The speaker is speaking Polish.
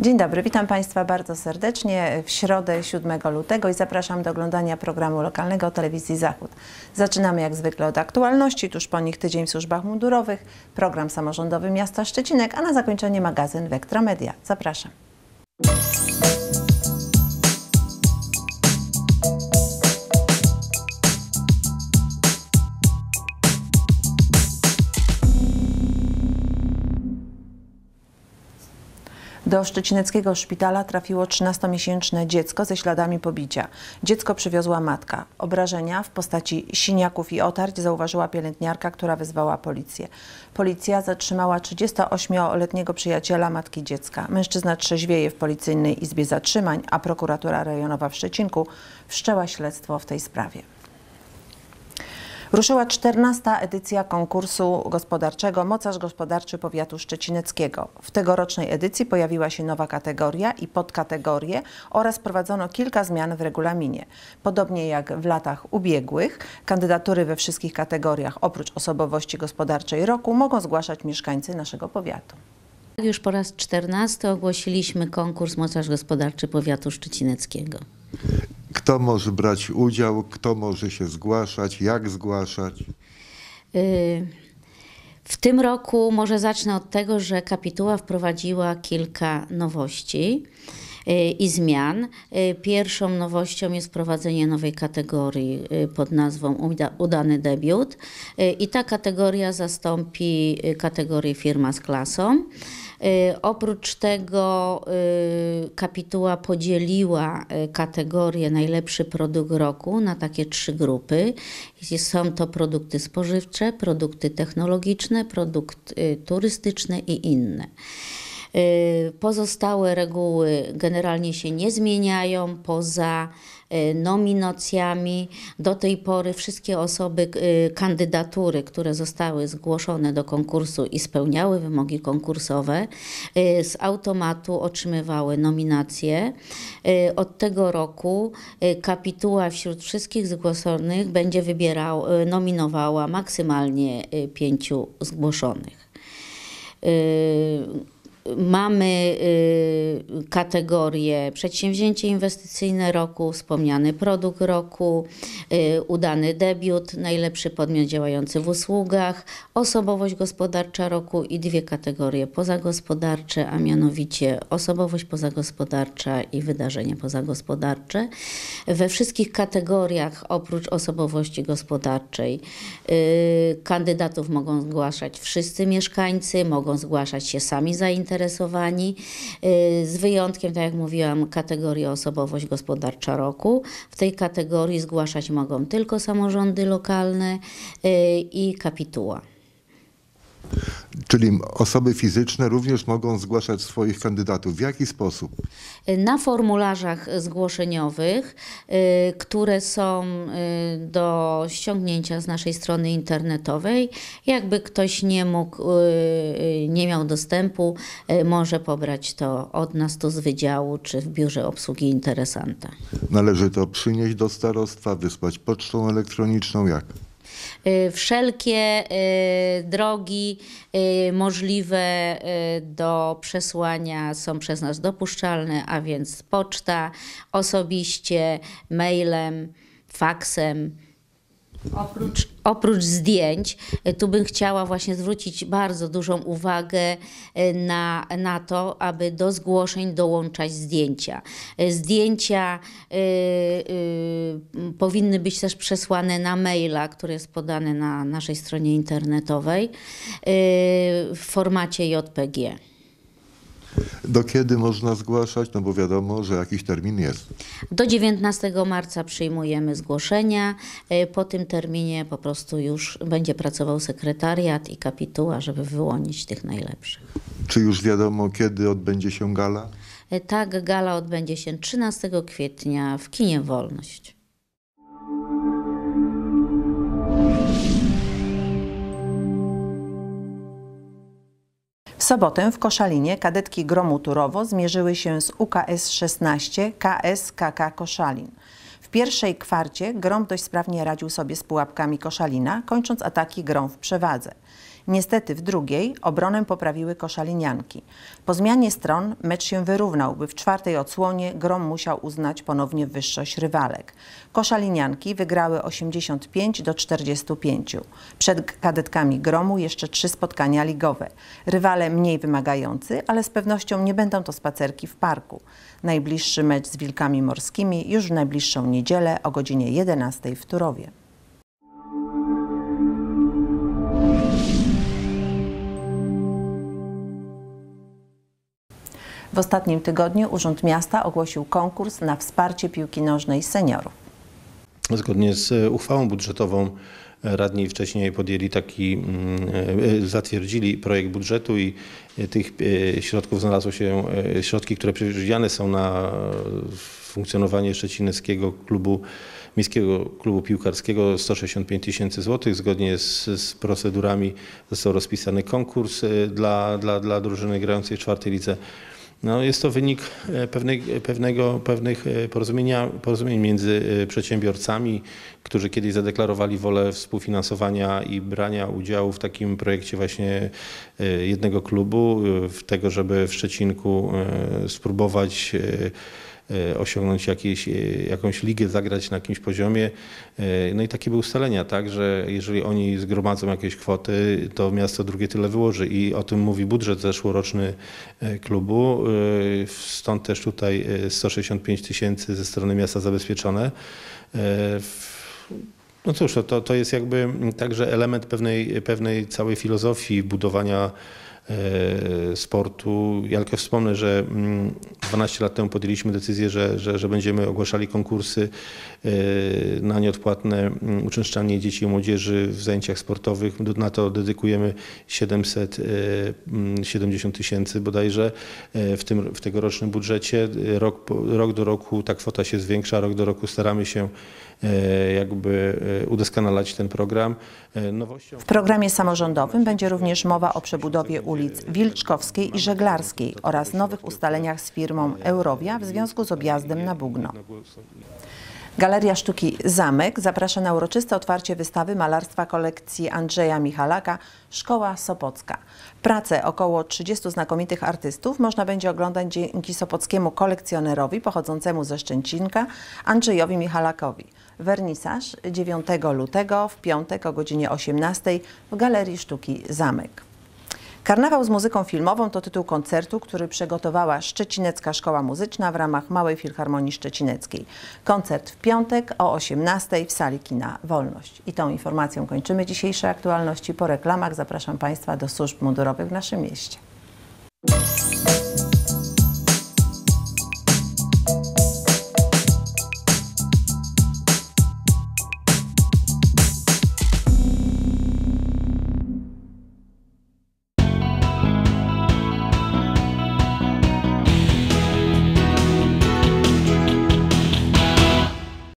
Dzień dobry, witam Państwa bardzo serdecznie w środę 7 lutego i zapraszam do oglądania programu lokalnego Telewizji Zachód. Zaczynamy jak zwykle od aktualności, tuż po nich tydzień w służbach mundurowych, program samorządowy miasta Szczecinek, a na zakończenie magazyn Wektra Zapraszam. Do szczecineckiego szpitala trafiło 13-miesięczne dziecko ze śladami pobicia. Dziecko przywiozła matka. Obrażenia w postaci siniaków i otarć zauważyła pielęgniarka, która wezwała policję. Policja zatrzymała 38-letniego przyjaciela matki dziecka. Mężczyzna trzeźwieje w policyjnej izbie zatrzymań, a prokuratura rejonowa w Szczecinku wszczęła śledztwo w tej sprawie. Ruszyła 14. edycja konkursu gospodarczego Mocarz Gospodarczy Powiatu Szczecineckiego. W tegorocznej edycji pojawiła się nowa kategoria i podkategorie oraz prowadzono kilka zmian w regulaminie. Podobnie jak w latach ubiegłych, kandydatury we wszystkich kategoriach oprócz osobowości gospodarczej roku mogą zgłaszać mieszkańcy naszego powiatu. Już po raz czternasty ogłosiliśmy konkurs Mocarz Gospodarczy Powiatu Szczecineckiego. Kto może brać udział, kto może się zgłaszać, jak zgłaszać? Y, w tym roku może zacznę od tego, że kapituła wprowadziła kilka nowości y, i zmian. Y, pierwszą nowością jest wprowadzenie nowej kategorii pod nazwą Udany Debiut i ta kategoria zastąpi kategorię Firma z klasą. Y, oprócz tego y, kapituła podzieliła y, kategorię najlepszy produkt roku na takie trzy grupy. Są to produkty spożywcze, produkty technologiczne, produkty turystyczne i inne. Pozostałe reguły generalnie się nie zmieniają poza Y, nominacjami. Do tej pory wszystkie osoby, y, kandydatury, które zostały zgłoszone do konkursu i spełniały wymogi konkursowe, y, z automatu otrzymywały nominacje. Od tego roku kapituła wśród wszystkich zgłoszonych będzie wybierał, nominowała maksymalnie pięciu zgłoszonych. Mamy y, kategorie przedsięwzięcie inwestycyjne roku, wspomniany produkt roku, y, udany debiut, najlepszy podmiot działający w usługach, osobowość gospodarcza roku i dwie kategorie pozagospodarcze, a mianowicie osobowość pozagospodarcza i wydarzenie pozagospodarcze. We wszystkich kategoriach oprócz osobowości gospodarczej y, kandydatów mogą zgłaszać wszyscy mieszkańcy, mogą zgłaszać się sami zainteresowani, zainteresowani, y, z wyjątkiem, tak jak mówiłam, kategorii osobowość gospodarcza roku. W tej kategorii zgłaszać mogą tylko samorządy lokalne y, i kapituła. Czyli osoby fizyczne również mogą zgłaszać swoich kandydatów. W jaki sposób? Na formularzach zgłoszeniowych, y, które są y, do ściągnięcia z naszej strony internetowej, jakby ktoś nie mógł, y, nie miał dostępu, może pobrać to od nas tu z wydziału czy w biurze obsługi interesanta. Należy to przynieść do starostwa, wysłać pocztą elektroniczną, jak? Y, wszelkie y, drogi y, możliwe do przesłania są przez nas dopuszczalne, a więc poczta, osobiście, mailem, faksem Oprócz, oprócz, zdjęć, e, tu bym chciała właśnie zwrócić bardzo dużą uwagę e, na, na to, aby do zgłoszeń dołączać zdjęcia. E, zdjęcia y, y, powinny być też przesłane na maila, który jest podany na naszej stronie internetowej y, w formacie JPG. Do kiedy można zgłaszać? No bo wiadomo, że jakiś termin jest. Do 19 marca przyjmujemy zgłoszenia. Y, po tym terminie po prostu już będzie pracował sekretariat i kapituła, żeby wyłonić tych najlepszych. Czy już wiadomo, kiedy odbędzie się gala? Y, tak, gala odbędzie się 13 kwietnia w Kinie Wolność. W sobotę w Koszalinie kadetki Gromu Turowo zmierzyły się z UKS 16 KSKK Koszalin. W pierwszej kwarcie Grom dość sprawnie radził sobie z pułapkami Koszalina, kończąc ataki Grom w przewadze. Niestety w drugiej obronę poprawiły koszalinianki. Po zmianie stron mecz się wyrównał, by w czwartej odsłonie Grom musiał uznać ponownie wyższość rywalek. Koszalinianki wygrały 85 do 45. Przed kadetkami Gromu jeszcze trzy spotkania ligowe. Rywale mniej wymagający, ale z pewnością nie będą to spacerki w parku. Najbliższy mecz z Wilkami Morskimi już w najbliższą niedzielę o godzinie 11 w Turowie. W ostatnim tygodniu Urząd Miasta ogłosił konkurs na wsparcie piłki nożnej seniorów. Zgodnie z e, uchwałą budżetową e, radni wcześniej podjęli taki, mm, e, zatwierdzili projekt budżetu i tych środków znalazło się, środki, które przewidziane są na funkcjonowanie Szczecineckiego Klubu Miejskiego Klubu Piłkarskiego 165 tysięcy złotych. Zgodnie z, z, procedurami został rozpisany konkurs dla, dla, dla drużyny grającej w czwartej lidze. No, jest to wynik e, pewnej, pewnego, pewnych e, porozumienia, porozumień między e, przedsiębiorcami, którzy kiedyś zadeklarowali wolę współfinansowania i brania udziału w takim projekcie właśnie jednego klubu, w tego, żeby w Szczecinku spróbować E, osiągnąć jakieś, e, jakąś ligę, zagrać na jakimś poziomie. E, no i takie były ustalenia, tak, że jeżeli oni zgromadzą jakieś kwoty, to miasto drugie tyle wyłoży i o tym mówi budżet zeszłoroczny klubu. Stąd też tutaj 165 tysięcy ze strony miasta zabezpieczone. No cóż, to, to jest jakby także element pewnej, pewnej całej filozofii budowania E, sportu. Ja tylko wspomnę, że 12 mm, lat temu podjęliśmy decyzję, że, że, że będziemy ogłaszali konkursy e, na nieodpłatne mm, uczęszczanie dzieci i młodzieży w zajęciach sportowych. Na to dedykujemy 770 e, mm, tysięcy bodajże w, tym, w tegorocznym budżecie. Rok, rok do roku ta kwota się zwiększa, rok do roku staramy się jakby udoskonalać ten program. Nowością... W programie samorządowym będzie również mowa o przebudowie urzędu ulic Wilczkowskiej i Żeglarskiej oraz nowych ustaleniach z firmą Eurowia w związku z objazdem na Bugno. Galeria Sztuki Zamek zaprasza na uroczyste otwarcie wystawy malarstwa kolekcji Andrzeja Michalaka Szkoła Sopocka. Prace około 30 znakomitych artystów można będzie oglądać dzięki sopockiemu kolekcjonerowi pochodzącemu ze Szczęcinka Andrzejowi Michalakowi. Wernisaż 9 lutego w piątek o godzinie 18 w Galerii Sztuki Zamek. Karnawał z muzyką filmową to tytuł koncertu, który przygotowała Szczecinecka Szkoła Muzyczna w ramach Małej Filharmonii Szczecineckiej. Koncert w piątek o 18 w sali kina Wolność. I tą informacją kończymy dzisiejsze aktualności. Po reklamach zapraszam Państwa do służb mundurowych w naszym mieście.